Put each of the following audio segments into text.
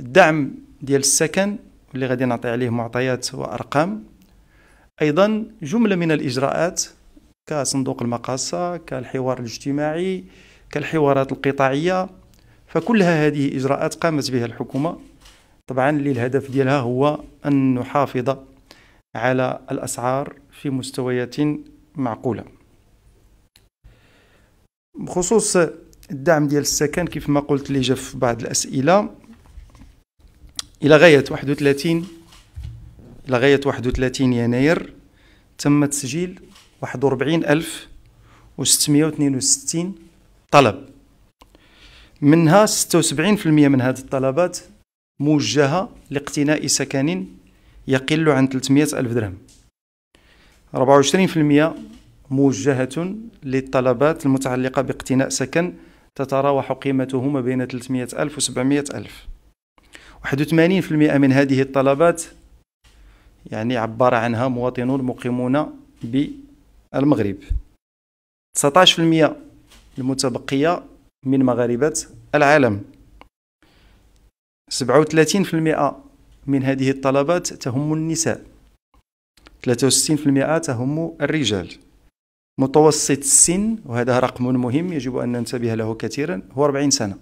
الدعم ديال السكن اللي غادي نعطي عليه معطيات وارقام ايضا جمله من الاجراءات كصندوق المقاصه كالحوار الاجتماعي كالحوارات القطاعيه فكلها هذه اجراءات قامت بها الحكومه طبعا اللي الهدف ديالها هو ان نحافظ على الاسعار في مستويات معقوله بخصوص الدعم ديال السكن كيف ما قلت لي جا في بعض الاسئله الى غايه 31 الى غايه 31 يناير تم تسجيل 41662 طلب منها 76% من هذه الطلبات موجهه لاقتناء سكن يقل عن 300 ألف درهم 24% موجهة للطلبات المتعلقة باقتناء سكن تتراوح قيمتهما بين 300 ألف و 700 ألف 81% من هذه الطلبات يعني عبر عنها مواطنون مقيمون بالمغرب 19% المتبقية من مغاربة العالم 37% من هذه الطلبات تهم النساء 63% تهم الرجال متوسط السن وهذا رقم مهم يجب أن ننتبه له كثيرا هو 40 سنة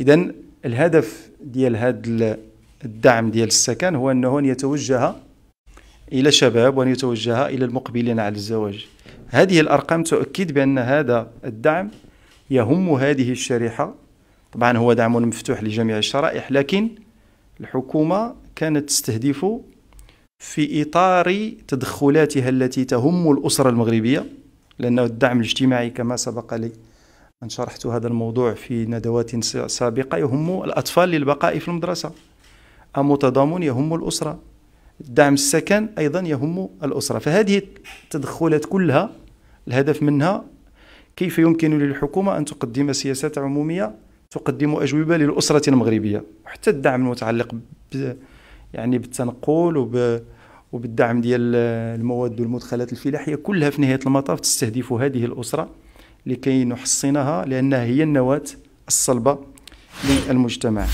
إذا الهدف ديال هذا الدعم ديال السكن هو أنه أن يتوجه إلى شباب وأن يتوجه إلى المقبلين على الزواج هذه الأرقام تؤكد بأن هذا الدعم يهم هذه الشريحة طبعا هو دعم مفتوح لجميع الشرائح لكن الحكومة كانت تستهدف في إطار تدخلاتها التي تهم الأسرة المغربية لأنه الدعم الاجتماعي كما سبق لي أن شرحت هذا الموضوع في ندوات سابقة يهم الأطفال للبقاء في المدرسة أم تضامن يهم الأسرة دعم السكن أيضا يهم الأسرة فهذه التدخلات كلها الهدف منها كيف يمكن للحكومة أن تقدم سياسات عمومية تقدم أجوبة للأسرة المغربية وحتى الدعم المتعلق يعني بالتنقل وب وبالدعم ديال المواد والمدخلات الفلاحيه كلها في نهايه المطاف تستهدف هذه الاسره لكي نحصنها لانها هي النواه الصلبه للمجتمع